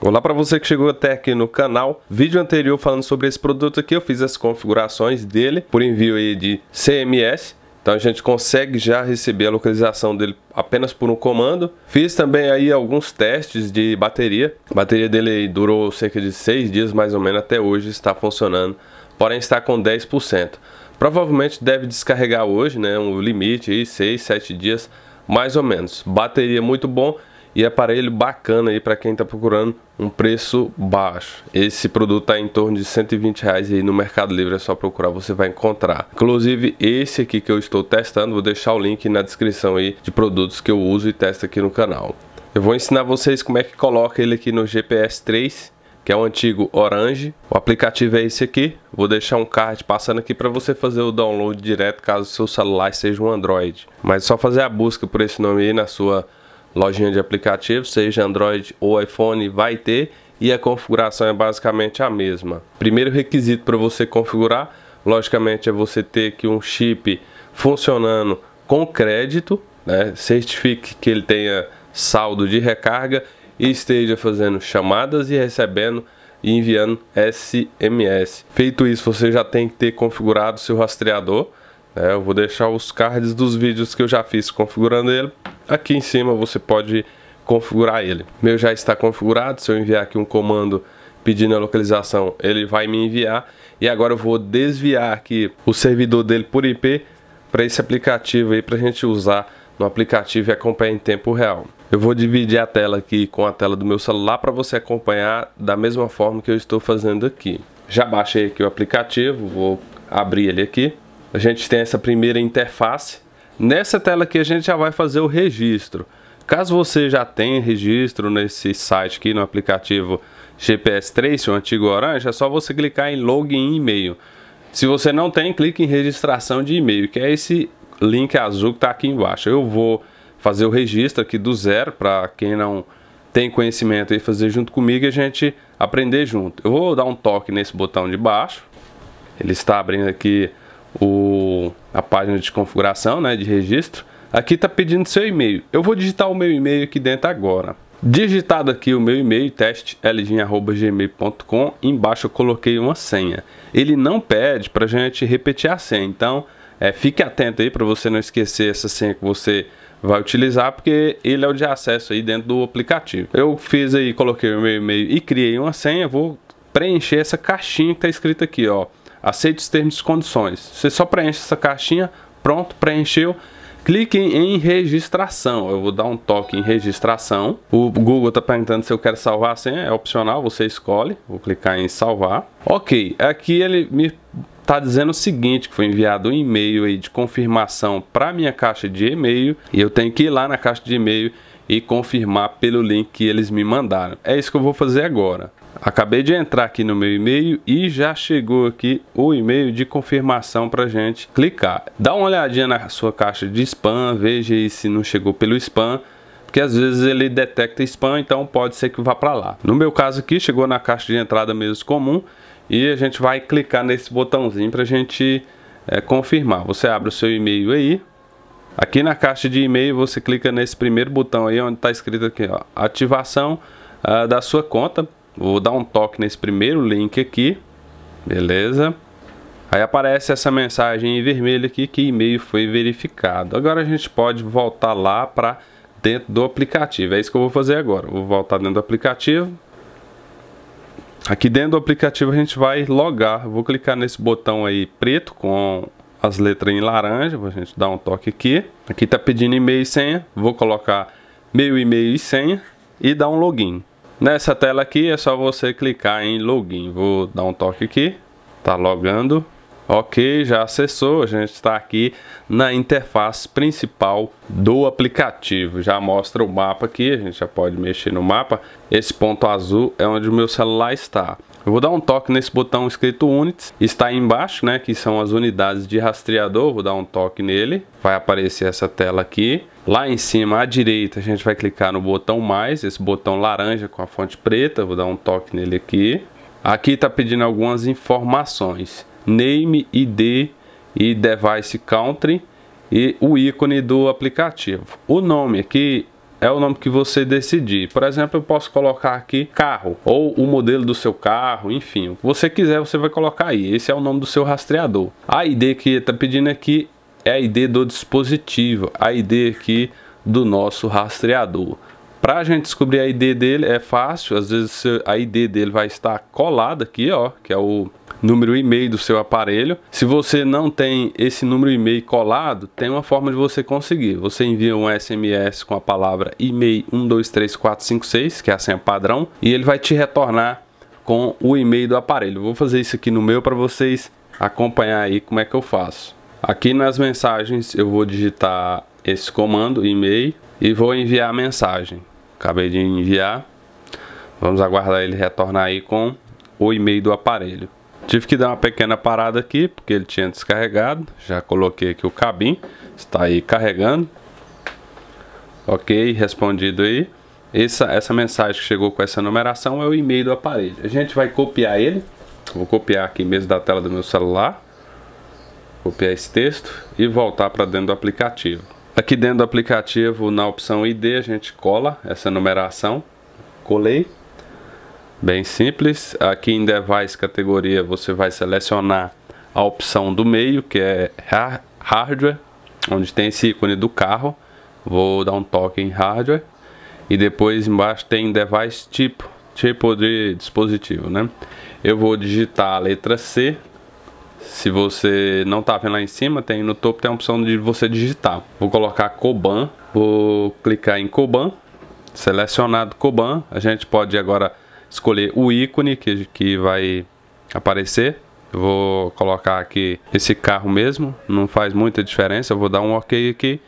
Olá para você que chegou até aqui no canal, vídeo anterior falando sobre esse produto aqui, eu fiz as configurações dele por envio aí de CMS, então a gente consegue já receber a localização dele apenas por um comando. Fiz também aí alguns testes de bateria, a bateria dele durou cerca de 6 dias mais ou menos, até hoje está funcionando, porém está com 10%. Provavelmente deve descarregar hoje, né, um limite aí, 6, 7 dias mais ou menos. Bateria muito bom e aparelho bacana aí para quem está procurando um preço baixo. Esse produto está em torno de 120 reais aí no Mercado Livre, é só procurar, você vai encontrar. Inclusive esse aqui que eu estou testando, vou deixar o link na descrição aí de produtos que eu uso e testo aqui no canal. Eu vou ensinar vocês como é que coloca ele aqui no GPS 3 que é o antigo Orange. O aplicativo é esse aqui. Vou deixar um card passando aqui para você fazer o download direto caso seu celular seja um Android. Mas é só fazer a busca por esse nome aí na sua lojinha de aplicativos, seja Android ou iPhone, vai ter e a configuração é basicamente a mesma. Primeiro requisito para você configurar, logicamente, é você ter que um chip funcionando com crédito, né? certifique que ele tenha saldo de recarga e esteja fazendo chamadas e recebendo e enviando SMS. Feito isso, você já tem que ter configurado seu rastreador é, eu vou deixar os cards dos vídeos que eu já fiz configurando ele. Aqui em cima você pode configurar ele. Meu já está configurado, se eu enviar aqui um comando pedindo a localização, ele vai me enviar. E agora eu vou desviar aqui o servidor dele por IP para esse aplicativo aí, para a gente usar no aplicativo e acompanhar em tempo real. Eu vou dividir a tela aqui com a tela do meu celular para você acompanhar da mesma forma que eu estou fazendo aqui. Já baixei aqui o aplicativo, vou abrir ele aqui a gente tem essa primeira interface. Nessa tela aqui a gente já vai fazer o registro. Caso você já tenha registro nesse site aqui, no aplicativo GPS Trace, o antigo Orange, é só você clicar em Login e-mail. Se você não tem, clique em Registração de e-mail, que é esse link azul que está aqui embaixo. Eu vou fazer o registro aqui do zero, para quem não tem conhecimento e fazer junto comigo e a gente aprender junto. Eu vou dar um toque nesse botão de baixo. Ele está abrindo aqui o, a página de configuração, né, de registro. Aqui está pedindo seu e-mail. Eu vou digitar o meu e-mail aqui dentro agora. Digitado aqui o meu e-mail, testelgin.gmail.com, embaixo eu coloquei uma senha. Ele não pede para a gente repetir a senha, então é, fique atento aí para você não esquecer essa senha que você vai utilizar, porque ele é o de acesso aí dentro do aplicativo. Eu fiz aí, coloquei o meu e-mail e criei uma senha, vou preencher essa caixinha que está escrita aqui, ó aceite os termos e condições. Você só preenche essa caixinha, pronto, preencheu. Clique em registração. Eu vou dar um toque em registração. O Google está perguntando se eu quero salvar a senha. É opcional, você escolhe. Vou clicar em salvar. Ok, aqui ele me está dizendo o seguinte, que foi enviado um e-mail aí de confirmação para minha caixa de e-mail. E eu tenho que ir lá na caixa de e-mail e confirmar pelo link que eles me mandaram. É isso que eu vou fazer agora. Acabei de entrar aqui no meu e-mail e já chegou aqui o e-mail de confirmação para gente clicar. Dá uma olhadinha na sua caixa de spam, veja aí se não chegou pelo spam, porque às vezes ele detecta spam, então pode ser que vá para lá. No meu caso aqui, chegou na caixa de entrada mesmo comum e a gente vai clicar nesse botãozinho para a gente é, confirmar. Você abre o seu e-mail aí. Aqui na caixa de e-mail você clica nesse primeiro botão aí onde está escrito aqui ó, ativação uh, da sua conta Vou dar um toque nesse primeiro link aqui, beleza? Aí aparece essa mensagem em vermelho aqui que e-mail foi verificado. Agora a gente pode voltar lá para dentro do aplicativo. É isso que eu vou fazer agora. Vou voltar dentro do aplicativo. Aqui dentro do aplicativo a gente vai logar. Vou clicar nesse botão aí preto com as letras em laranja. Vou a gente dar um toque aqui. Aqui está pedindo e-mail e senha. Vou colocar meu e-mail e senha e dar um login. Nessa tela aqui é só você clicar em login. Vou dar um toque aqui. Tá logando. Ok, já acessou. A gente está aqui na interface principal do aplicativo. Já mostra o mapa aqui. A gente já pode mexer no mapa. Esse ponto azul é onde o meu celular está. Eu vou dar um toque nesse botão escrito Units, está aí embaixo, né, que são as unidades de rastreador, vou dar um toque nele, vai aparecer essa tela aqui. Lá em cima à direita a gente vai clicar no botão mais, esse botão laranja com a fonte preta, vou dar um toque nele aqui. Aqui está pedindo algumas informações, Name, ID e Device Country e o ícone do aplicativo. O nome aqui é o nome que você decidir. Por exemplo, eu posso colocar aqui carro ou o modelo do seu carro, enfim, o que você quiser, você vai colocar aí. Esse é o nome do seu rastreador. A ID que está pedindo aqui é a ID do dispositivo, a ID aqui do nosso rastreador. Para a gente descobrir a ID dele é fácil, às vezes a ID dele vai estar colada aqui, ó, que é o número e-mail do seu aparelho. Se você não tem esse número e-mail colado, tem uma forma de você conseguir. Você envia um SMS com a palavra e-mail 123456, que é a senha padrão, e ele vai te retornar com o e-mail do aparelho. Vou fazer isso aqui no meu para vocês acompanhar aí como é que eu faço. Aqui nas mensagens eu vou digitar esse comando e-mail e vou enviar a mensagem. Acabei de enviar. Vamos aguardar ele retornar aí com o e-mail do aparelho. Tive que dar uma pequena parada aqui, porque ele tinha descarregado. Já coloquei aqui o cabim, está aí carregando. Ok, respondido aí. Essa, essa mensagem que chegou com essa numeração é o e-mail do aparelho. A gente vai copiar ele. Vou copiar aqui mesmo da tela do meu celular. Copiar esse texto e voltar para dentro do aplicativo. Aqui dentro do aplicativo, na opção ID, a gente cola essa numeração. Colei. Bem simples. Aqui em Device categoria, você vai selecionar a opção do meio, que é Hardware, onde tem esse ícone do carro. Vou dar um toque em Hardware. E depois embaixo tem Device Tipo, tipo de dispositivo, né? Eu vou digitar a letra C se você não tá vendo lá em cima, tem no topo tem a opção de você digitar. Vou colocar Coban, vou clicar em Coban, selecionado Coban, a gente pode agora escolher o ícone que, que vai aparecer. vou colocar aqui esse carro mesmo, não faz muita diferença, vou dar um OK aqui.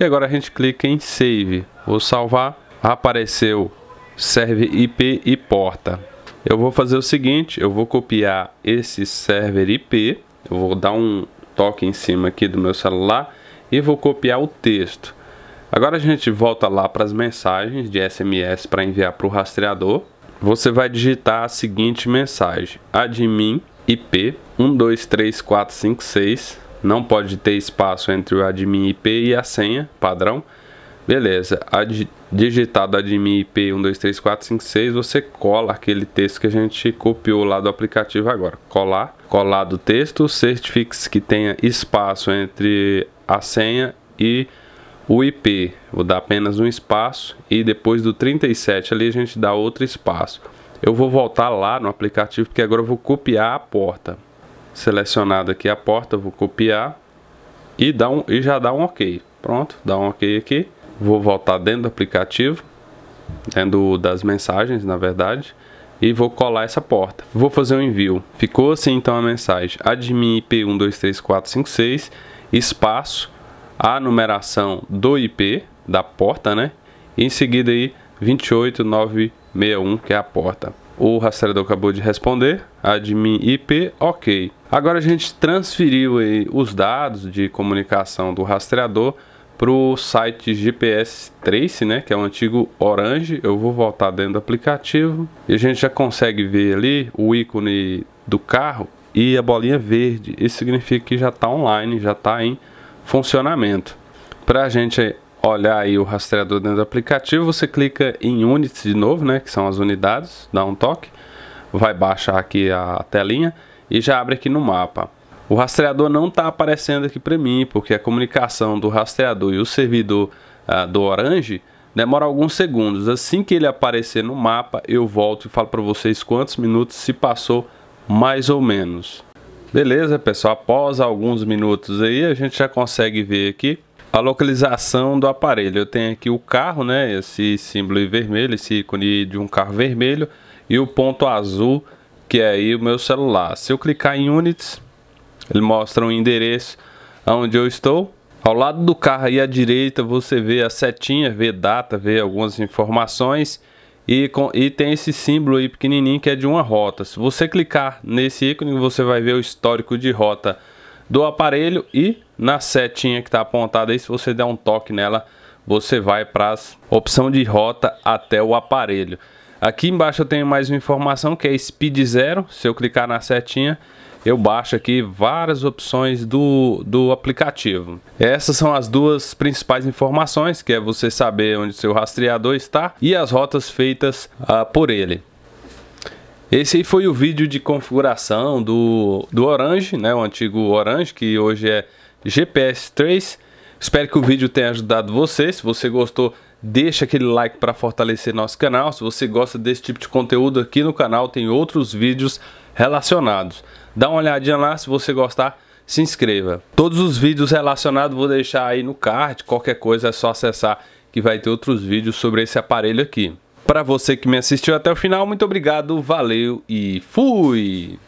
E agora a gente clica em Save, vou salvar, apareceu serve IP e porta. Eu vou fazer o seguinte, eu vou copiar esse server IP, eu vou dar um toque em cima aqui do meu celular e vou copiar o texto. Agora a gente volta lá para as mensagens de SMS para enviar para o rastreador. Você vai digitar a seguinte mensagem: admin IP 123456. Não pode ter espaço entre o admin IP e a senha padrão. Beleza, a digitado admin IP 123456, você cola aquele texto que a gente copiou lá do aplicativo agora. Colar, colar do texto, certifique-se que tenha espaço entre a senha e o IP. Vou dar apenas um espaço e depois do 37 ali a gente dá outro espaço. Eu vou voltar lá no aplicativo porque agora eu vou copiar a porta. Selecionado aqui a porta, vou copiar e, dá um, e já dá um OK. Pronto, dá um OK aqui vou voltar dentro do aplicativo, dentro das mensagens, na verdade, e vou colar essa porta. Vou fazer um envio. Ficou assim então a mensagem: admin IP 123456 espaço a numeração do IP da porta, né? E em seguida aí 28961, que é a porta. O rastreador acabou de responder, admin IP, ok. Agora a gente transferiu aí os dados de comunicação do rastreador para o site GPS Trace, né, que é o antigo Orange. Eu vou voltar dentro do aplicativo e a gente já consegue ver ali o ícone do carro e a bolinha verde. Isso significa que já está online, já está em funcionamento. Para a gente olhar aí o rastreador dentro do aplicativo, você clica em Units de novo, né, que são as unidades, dá um toque, vai baixar aqui a telinha e já abre aqui no mapa. O rastreador não está aparecendo aqui para mim, porque a comunicação do rastreador e o servidor ah, do Orange demora alguns segundos. Assim que ele aparecer no mapa, eu volto e falo para vocês quantos minutos se passou mais ou menos. Beleza, pessoal, após alguns minutos aí, a gente já consegue ver aqui a localização do aparelho. Eu tenho aqui o carro, né, esse símbolo vermelho, esse ícone de um carro vermelho e o ponto azul, que é aí o meu celular. Se eu clicar em Units, ele mostra o um endereço onde eu estou. Ao lado do carro aí à direita você vê a setinha, vê data, vê algumas informações e, com, e tem esse símbolo aí pequenininho que é de uma rota. Se você clicar nesse ícone você vai ver o histórico de rota do aparelho e na setinha que está apontada aí, se você der um toque nela, você vai para a opção de rota até o aparelho. Aqui embaixo eu tenho mais uma informação que é Speed Zero. Se eu clicar na setinha, eu baixo aqui várias opções do, do aplicativo. Essas são as duas principais informações, que é você saber onde seu rastreador está e as rotas feitas uh, por ele. Esse aí foi o vídeo de configuração do, do Orange, né, o antigo Orange, que hoje é GPS 3. Espero que o vídeo tenha ajudado você. Se você gostou, deixa aquele like para fortalecer nosso canal. Se você gosta desse tipo de conteúdo aqui no canal, tem outros vídeos relacionados. Dá uma olhadinha lá, se você gostar, se inscreva. Todos os vídeos relacionados vou deixar aí no card, qualquer coisa é só acessar que vai ter outros vídeos sobre esse aparelho aqui. Para você que me assistiu até o final, muito obrigado, valeu e fui!